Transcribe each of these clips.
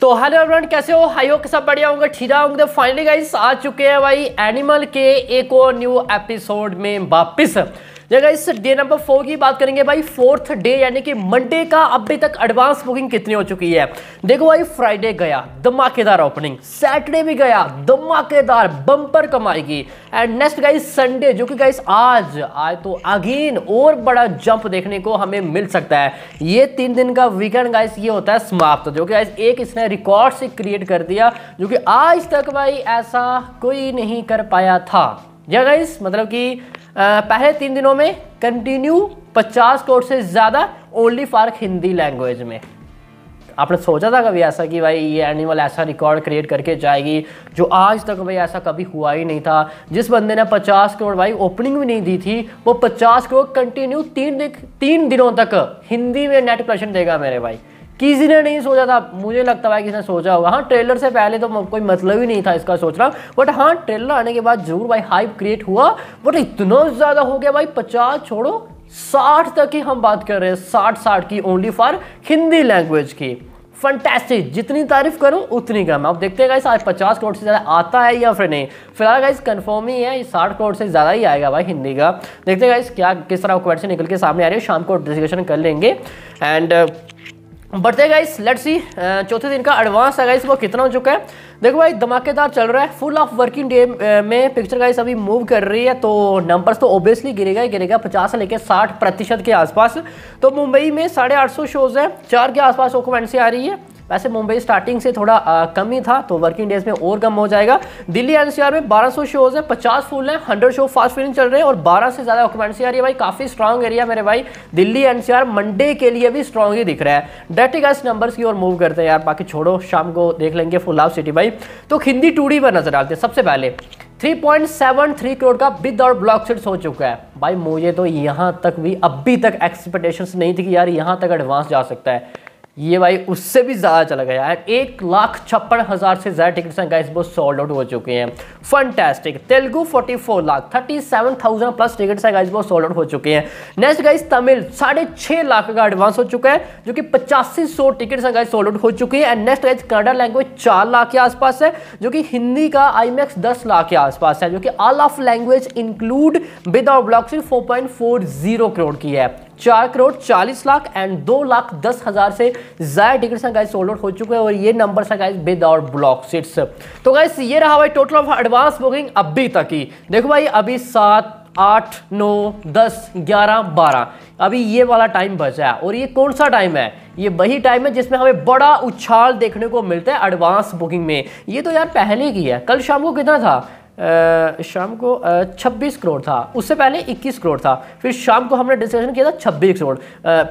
तो hello everyone कैसे हो हाई हो सब बढ़िया होंगे ठीरा होंगे फाइनली गाइस आ चुके हैं भाई एनिमल के एक और न्यू एपिसोड में वापस जगह इस डे नंबर फोर की बात करेंगे भाई फोर्थ डे यानी कि मंडे का अभी तक एडवांस बुकिंग कितनी हो चुकी है देखो भाई फ्राइडे गया धमाकेदार ओपनिंग सैटरडे भी गया धमाकेदार बम्पर कमाएगी एंड नेक्स्ट गाइस संडे जो कि गाइस आज आए तो अगेन और बड़ा जंप देखने को हमें मिल सकता है ये तीन दिन का वीकेंड गाइस ये होता है समाप्त जो कि गाइस एक इसने रिकॉर्ड से क्रिएट कर दिया जो कि आज तक भाई ऐसा कोई नहीं कर पाया था या गाइस मतलब कि पहले तीन दिनों में कंटिन्यू पचास करोड़ से ज़्यादा ओनली फॉर हिंदी लैंग्वेज में आपने सोचा था कभी ऐसा कि भाई ये एनिमल ऐसा रिकॉर्ड क्रिएट करके जाएगी जो आज तक भाई ऐसा कभी हुआ ही नहीं था जिस बंदे ने 50 करोड़ भाई ओपनिंग भी नहीं दी थी वो 50 करोड़ कंटिन्यू तीन दिन तीन दिनों तक हिंदी में नेट प्रेशन देगा मेरे भाई किसी ने नहीं सोचा था मुझे लगता है किसने सोचा होगा हाँ ट्रेलर से पहले तो कोई मतलब ही नहीं था इसका सोचना बट हाँ ट्रेलर आने के बाद जरूर भाई हाइप क्रिएट हुआ बट इतना ज़्यादा हो गया भाई पचास छोड़ो साठ तक की हम बात कर रहे हैं साठ साठ की ओनली फॉर हिंदी लैंग्वेज की फंटेस्टिक जितनी तारीफ करो उतनी कम आप देखते हैं गाइस आज पचास करोड़ से ज़्यादा आता है या फिर नहीं फिलहाल गाइस कंफर्म ही है साठ करोड़ से ज़्यादा ही आएगा भाई हिंदी का देखते हैं गाइस क्या किस तरह क्वेश्चन निकल के सामने आ रही है शाम को डिस्कशन कर लेंगे एंड बढ़ते गाइस लेट्स सी चौथे दिन का एडवांस है गाइस वो कितना हो चुका है देखो भाई धमाकेदार चल रहा है फुल ऑफ वर्किंग डे में पिक्चर गाइस अभी मूव कर रही है तो नंबर्स तो ओबियसली गिरेगा ही गिरेगा 50 से लेकर 60 प्रतिशत के आसपास तो मुंबई में साढ़े आठ सौ शोज़ हैं चार के आसपास ओकोमेंट से आ रही है वैसे मुंबई स्टार्टिंग से थोड़ा आ, कम ही था तो वर्किंग डेज में और कम हो जाएगा दिल्ली एनसीआर में 1200 शोज है 50 फुल हैं 100 शो फास्ट फिलिंग चल रहे हैं और 12 से ज़्यादा ऑक्यूपेंसी आ रही है भाई काफ़ी स्ट्रॉन्ग एरिया मेरे भाई दिल्ली एनसीआर मंडे के लिए भी स्ट्रॉन्ग ही दिख रहा है डेटिक नंबर की ओर मूव करते हैं यार बाकी छोड़ो शाम को देख लेंगे फुल हाफ सिटी भाई तो हिंदी टूडी पर नजर आते हैं सबसे पहले 3.73 करोड़ का विद और ब्लॉक सेट्स हो चुका है भाई मुझे तो यहाँ तक भी अभी तक एक्सपेक्टेशंस नहीं थी कि यार यहाँ तक एडवांस जा सकता है ये भाई उससे भी ज़्यादा चला गया है एक लाख छप्पन हज़ार से ज़्यादा टिकट्स हैं गाइस वो सोल्ड आउट हो चुके हैं fantastic Telugu 44 lakh 37,000 plus tickets हैं गाइस वो सोल्ड आउट हो चुके हैं नेक्स्ट गाइस तमिल साढ़े छः लाख का एडवांस हो चुका है जो कि पचासी सौ टिकट्स हैं गाइस सोल्ड आउट हो चुके हैं and next guys Kannada language चार लाख के आसपास है जो कि हिंदी का आई मैक्स दस लाख के आसपास है जो कि all of language include without out blocking four crore की है चार करोड़ चालीस लाख एंड दो लाख दस हज़ार से ज़्यादा टिकट गाइस सोल्ड आउट हो चुके हैं और ये नंबर ना गाइस विदाउट ब्लॉक सीट्स तो गाइस ये रहा भाई टोटल ऑफ एडवांस बुकिंग अभी तक की देखो भाई अभी सात आठ नौ दस ग्यारह बारह अभी ये वाला टाइम बचा है और ये कौन सा टाइम है ये वही टाइम है जिसमें हमें बड़ा उछाल देखने को मिलता है एडवांस बुकिंग में ये तो यार पहले की है कल शाम को कितना था शाम को छब्बीस करोड़ था उससे पहले इक्कीस करोड़ था फिर शाम को हमने डिस्कशन किया था छब्बीस करोड़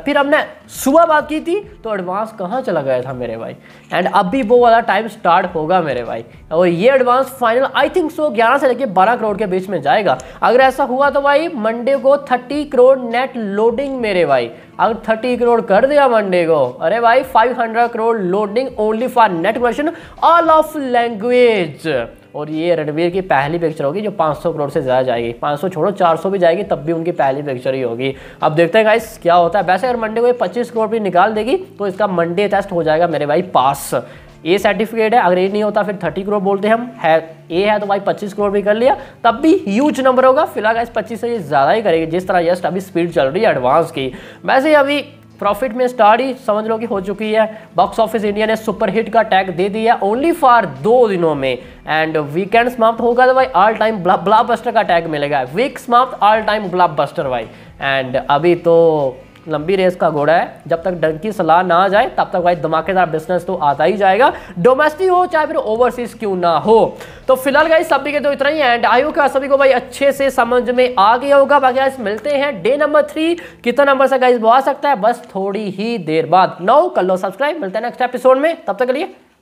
फिर हमने सुबह बात की थी तो एडवांस कहाँ चला गया था मेरे भाई एंड अब भी वो वाला टाइम स्टार्ट होगा मेरे भाई और ये advance final I think so ग्यारह से लेकर बारह करोड़ के बीच में जाएगा अगर ऐसा हुआ तो भाई मंडे को थर्टी करोड़ नेट लोडिंग मेरे भाई अगर थर्टी करोड़ कर दिया मंडे को अरे भाई five hundred crore loading only for net question all of language और ये रणवीर की पहली पिक्चर होगी जो 500 करोड़ से ज़्यादा जाएगी 500 छोड़ो 400 भी जाएगी तब भी उनकी पहली पिक्चर ही होगी अब देखते हैं गाइस क्या होता है वैसे अगर मंडे को ये 25 करोड़ भी निकाल देगी तो इसका मंडे टेस्ट हो जाएगा मेरे भाई पास ए सर्टिफिकेट है अगर ये नहीं होता फिर 30 करोड़ बोलते हम है ए है तो भाई 25 करोड़ भी कर लिया तब भी ह्यूज नंबर होगा फिलहाल इस 25 से ये ज़्यादा ही करेगी जिस तरह जस्ट अभी स्पीड चल रही है एडवांस की वैसे अभी प्रॉफिट में स्टार्ट समझ लो कि हो चुकी है बॉक्स ऑफिस इंडिया ने सुपरहिट का टैग दे दिया ओनली फॉर दो दिनों में एंड वीकेंड समाप्त होगा तो भाई ऑल टाइम ब्लॉकबस्टर का टैग मिलेगा वीक समाप्त ऑल टाइम ब्लॉकबस्टर भाई एंड अभी तो लंबी रेस का घोड़ा है जब तक डंकी सलाह ना आ जाए तब तक भाई धमाकेदार बिजनेस तो आता ही जाएगा डोमेस्टिक हो चाहे फिर ओवरसीज क्यों ना हो तो फिलहाल गाइस सभी के तो इतना ही एंड आई होगा सभी को भाई अच्छे से समझ में आ गया होगा बाकी गाइस मिलते हैं डे नंबर थ्री कितना नंबर से गाइस वो सकता है बस थोड़ी ही देर बाद नौ कर लो सब्सक्राइब मिलते हैं नेक्स्ट एपिसोड में तब तक के लिए